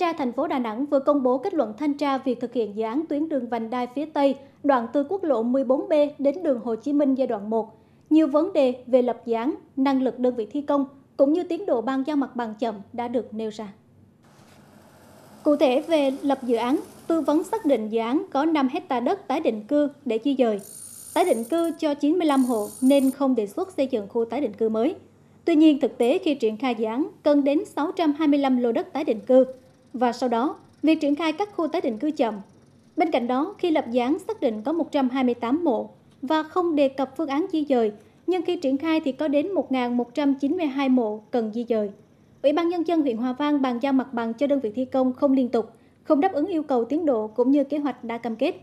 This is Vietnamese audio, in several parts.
tra thành phố Đà Nẵng vừa công bố kết luận thanh tra việc thực hiện dự án tuyến đường vành đai phía Tây, đoạn từ quốc lộ 14B đến đường Hồ Chí Minh giai đoạn 1. Nhiều vấn đề về lập dự án, năng lực đơn vị thi công cũng như tiến độ ban giao mặt bằng chậm đã được nêu ra. Cụ thể về lập dự án, tư vấn xác định dự án có 5 hecta đất tái định cư để di dời. Tái định cư cho 95 hộ nên không đề xuất xây dựng khu tái định cư mới. Tuy nhiên, thực tế khi triển khai dự án, cần đến 625 lô đất tái định cư, và sau đó việc triển khai các khu tái định cư chậm. Bên cạnh đó, khi lập dán xác định có 128 mộ và không đề cập phương án di dời, nhưng khi triển khai thì có đến 1.192 mộ cần di dời. Ủy ban Nhân dân huyện Hòa Vang bàn giao mặt bằng cho đơn vị thi công không liên tục, không đáp ứng yêu cầu tiến độ cũng như kế hoạch đã cam kết.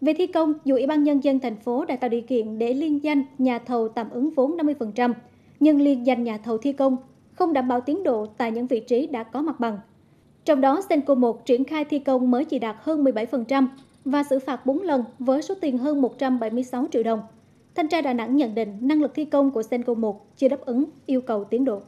Về thi công, dù Ủy ban Nhân dân thành phố đã tạo điều kiện để liên danh nhà thầu tạm ứng vốn 50%, nhưng liên danh nhà thầu thi công không đảm bảo tiến độ tại những vị trí đã có mặt bằng – trong đó, Senco 1 triển khai thi công mới chỉ đạt hơn 17% và xử phạt 4 lần với số tiền hơn 176 triệu đồng. Thanh tra Đà Nẵng nhận định năng lực thi công của Senco 1 chưa đáp ứng yêu cầu tiến độ.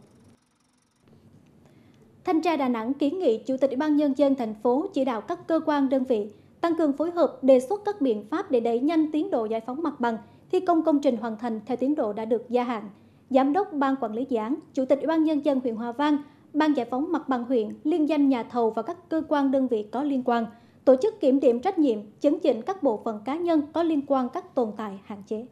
Thanh tra Đà Nẵng kiến nghị Chủ tịch Ủy ban Nhân dân thành phố chỉ đạo các cơ quan đơn vị tăng cường phối hợp đề xuất các biện pháp để đẩy nhanh tiến độ giải phóng mặt bằng, thi công công trình hoàn thành theo tiến độ đã được gia hạn. Giám đốc Ban Quản lý Dự án, Chủ tịch Ủy ban Nhân dân huyện Hòa Vang Ban giải phóng mặt bằng huyện, liên danh nhà thầu và các cơ quan đơn vị có liên quan, tổ chức kiểm điểm trách nhiệm, chấn chỉnh các bộ phận cá nhân có liên quan các tồn tại hạn chế.